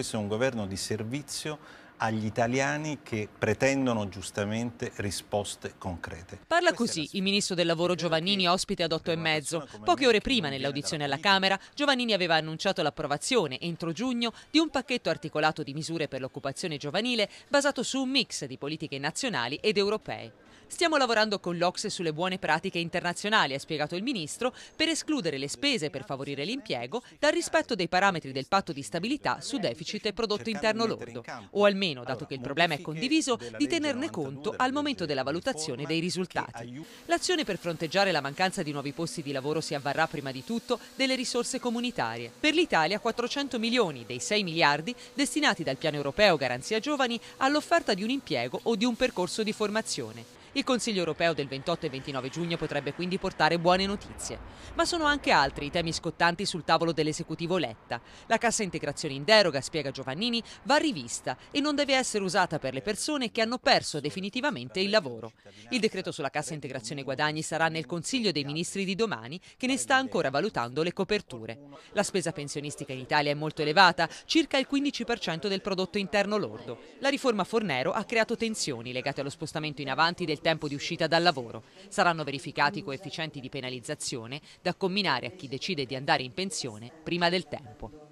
questo è un governo di servizio agli italiani che pretendono giustamente risposte concrete. Parla così il ministro del lavoro Giovannini ospite ad otto e mezzo. Poche ore prima nell'audizione alla Camera Giovannini aveva annunciato l'approvazione entro giugno di un pacchetto articolato di misure per l'occupazione giovanile basato su un mix di politiche nazionali ed europee. Stiamo lavorando con l'Ocse sulle buone pratiche internazionali, ha spiegato il Ministro, per escludere le spese per favorire l'impiego dal rispetto dei parametri del patto di stabilità su deficit e prodotto interno lordo, o almeno, dato che il problema è condiviso, di tenerne conto al momento della valutazione dei risultati. L'azione per fronteggiare la mancanza di nuovi posti di lavoro si avvarrà prima di tutto delle risorse comunitarie. Per l'Italia 400 milioni dei 6 miliardi destinati dal piano europeo Garanzia Giovani all'offerta di un impiego o di un percorso di formazione. Il Consiglio europeo del 28 e 29 giugno potrebbe quindi portare buone notizie. Ma sono anche altri i temi scottanti sul tavolo dell'esecutivo Letta. La cassa integrazione in deroga, spiega Giovannini, va rivista e non deve essere usata per le persone che hanno perso definitivamente il lavoro. Il decreto sulla cassa integrazione guadagni sarà nel Consiglio dei Ministri di domani che ne sta ancora valutando le coperture. La spesa pensionistica in Italia è molto elevata, circa il 15% del prodotto interno lordo. La riforma Fornero ha creato tensioni legate allo spostamento in avanti del del tempo di uscita dal lavoro. Saranno verificati i coefficienti di penalizzazione da combinare a chi decide di andare in pensione prima del tempo.